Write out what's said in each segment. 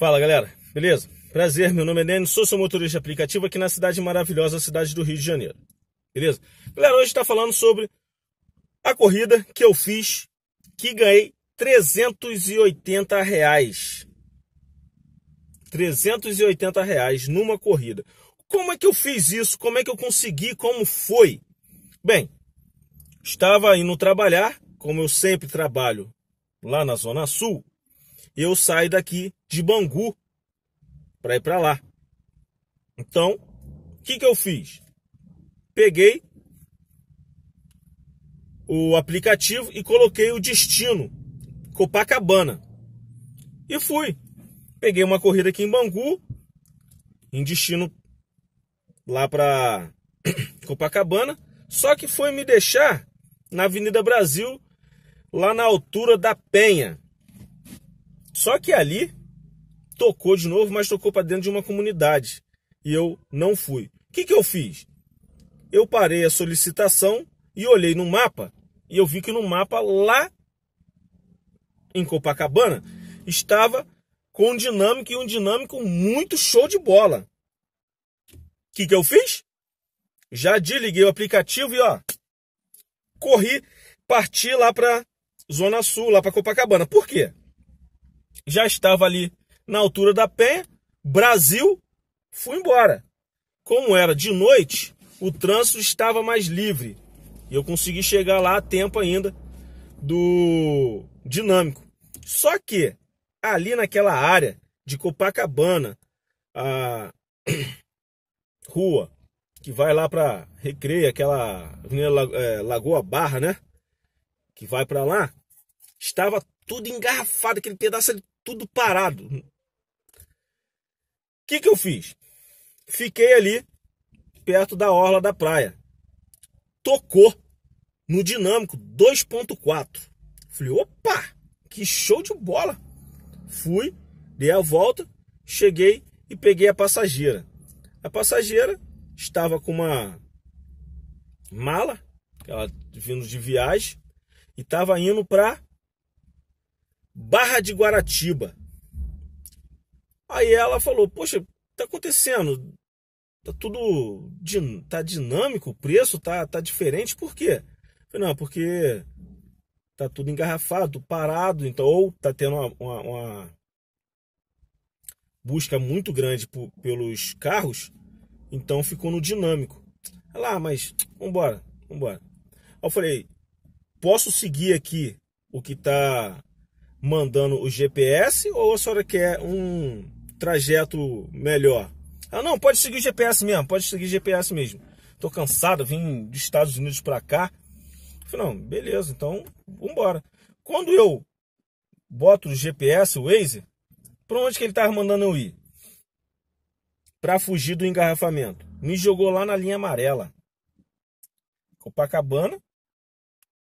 Fala galera, beleza? Prazer, meu nome é Denis, sou seu motorista aplicativo aqui na cidade maravilhosa, cidade do Rio de Janeiro. Beleza? Galera, hoje está falando sobre a corrida que eu fiz, que ganhei 380 reais. 380 reais numa corrida. Como é que eu fiz isso? Como é que eu consegui? Como foi? Bem, estava indo trabalhar, como eu sempre trabalho lá na Zona Sul, eu saio daqui de Bangu para ir para lá. Então, o que, que eu fiz? Peguei o aplicativo e coloquei o destino Copacabana. E fui. Peguei uma corrida aqui em Bangu, em destino lá para Copacabana, só que foi me deixar na Avenida Brasil, lá na altura da Penha. Só que ali tocou de novo, mas tocou para dentro de uma comunidade e eu não fui. O que, que eu fiz? Eu parei a solicitação e olhei no mapa e eu vi que no mapa lá em Copacabana estava com um dinâmico e um dinâmico muito show de bola. O que, que eu fiz? Já desliguei o aplicativo e ó, corri, parti lá para Zona Sul, lá para Copacabana. Por quê? já estava ali na altura da Penha, Brasil, fui embora. Como era de noite, o trânsito estava mais livre. E eu consegui chegar lá a tempo ainda do dinâmico. Só que ali naquela área de Copacabana, a rua que vai lá para Recreio, aquela é, Lagoa Barra, né? Que vai para lá, estava tudo engarrafado, aquele pedaço ali tudo parado. O que, que eu fiz? Fiquei ali perto da orla da praia. Tocou no dinâmico 2.4. Falei, opa, que show de bola. Fui, dei a volta, cheguei e peguei a passageira. A passageira estava com uma mala, ela vindo de viagem, e estava indo para Barra de Guaratiba. Aí ela falou: Poxa, tá acontecendo? Tá tudo. Tá dinâmico o preço, tá, tá diferente, por quê? Falei, não, porque tá tudo engarrafado, parado, então, ou tá tendo uma, uma, uma busca muito grande por, pelos carros, então ficou no dinâmico. Lá, ah, mas embora, vamos embora." eu falei, posso seguir aqui o que tá mandando o GPS ou a senhora quer um trajeto melhor? Ah, não, pode seguir o GPS mesmo, pode seguir o GPS mesmo. Tô cansado, vim dos Estados Unidos para cá. Falei, não, beleza, então vambora. Quando eu boto o GPS, o Waze, para onde que ele tava mandando eu ir? Para fugir do engarrafamento. Me jogou lá na linha amarela. Copacabana,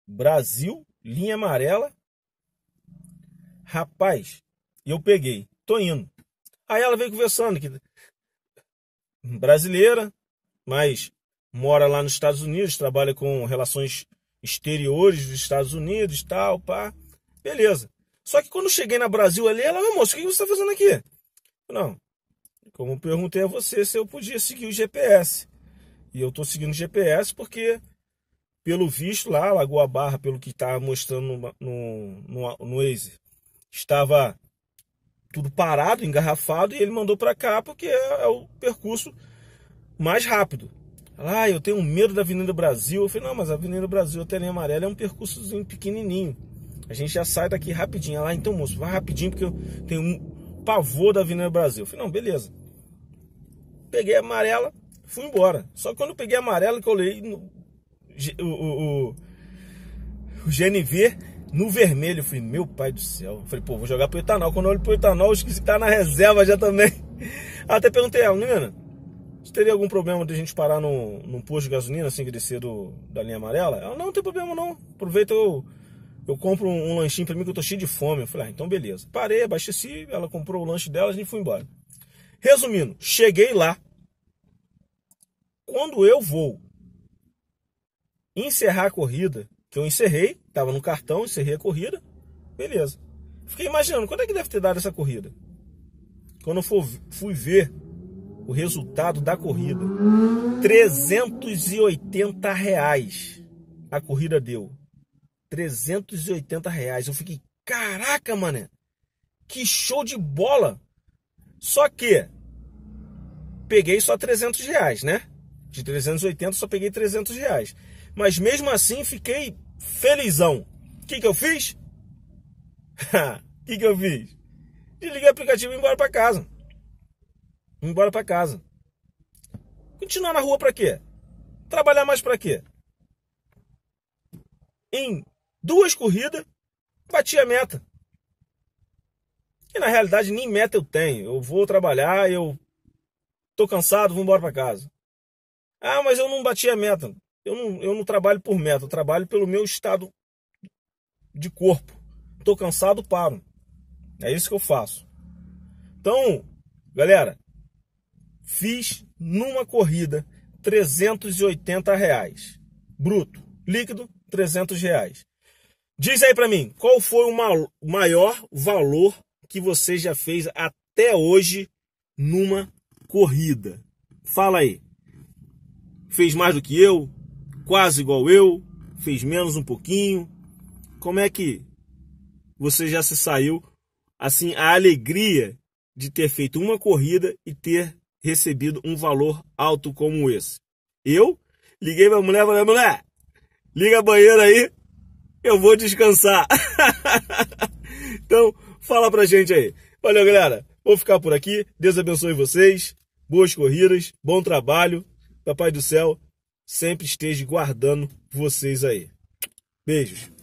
Brasil, linha amarela, Rapaz, eu peguei, tô indo. Aí ela veio conversando que brasileira, mas mora lá nos Estados Unidos, trabalha com relações exteriores dos Estados Unidos, tal, pá. Beleza. Só que quando cheguei na Brasil ali, ela, meu moço, o que você está fazendo aqui? Não. Como perguntei a você se eu podia seguir o GPS. E eu estou seguindo o GPS porque, pelo visto lá, Lagoa Barra, pelo que está mostrando no, no, no, no Waze, estava tudo parado, engarrafado, e ele mandou para cá porque é, é, o percurso mais rápido. Ah, eu tenho medo da Avenida Brasil. Eu falei, não, mas a Avenida Brasil até a linha amarela é um percursozinho pequenininho. A gente já sai daqui rapidinho. Lá, ah, então, moço, vai rapidinho porque eu tenho um pavor da Avenida Brasil. Eu falei, não, beleza. Peguei a amarela, fui embora. Só que quando eu peguei a amarela que eu olhei no, o, o, o, o GNV, no vermelho, eu falei, meu pai do céu. Eu falei, pô, vou jogar pro etanol. Quando eu olho pro etanol, eu esqueci que tá na reserva já também. Até perguntei a ah, ela, menina, você teria algum problema de a gente parar num, num posto de gasolina assim que descer do, da linha amarela? Ela, não, não tem problema não. Aproveita eu, eu compro um, um lanchinho pra mim que eu tô cheio de fome. Eu falei, ah, então beleza. Parei, abasteci, ela comprou o lanche dela, a gente foi embora. Resumindo, cheguei lá. Quando eu vou encerrar a corrida, que então, eu encerrei, estava no cartão, encerrei a corrida, beleza. Fiquei imaginando, quando é que deve ter dado essa corrida? Quando eu fui ver o resultado da corrida, 380 reais a corrida deu. 380 reais. Eu fiquei, caraca, mané, que show de bola. Só que peguei só 300 reais, né? De 380 só peguei 300 reais. Mas mesmo assim fiquei felizão. O que, que eu fiz? O que, que eu fiz? Desliguei o aplicativo e embora para casa. Embora para casa. Continuar na rua para quê? Trabalhar mais para quê? Em duas corridas, bati a meta. E na realidade nem meta eu tenho. Eu vou trabalhar, eu tô cansado, vou embora para casa. Ah, mas eu não bati a meta. Eu não, eu não trabalho por meta, eu trabalho pelo meu estado de corpo. Estou cansado, paro. É isso que eu faço. Então, galera, fiz numa corrida 380 reais. Bruto. Líquido, 300 reais. Diz aí para mim, qual foi o maior valor que você já fez até hoje numa corrida? Fala aí. Fez mais do que eu? quase igual eu, fez menos um pouquinho? Como é que você já se saiu assim a alegria de ter feito uma corrida e ter recebido um valor alto como esse? Eu liguei pra mulher, falei: "Mulher, liga a banheira aí, eu vou descansar". então, fala pra gente aí. Valeu, galera. Vou ficar por aqui. Deus abençoe vocês. Boas corridas, bom trabalho. Papai do céu sempre esteja guardando vocês aí. Beijos.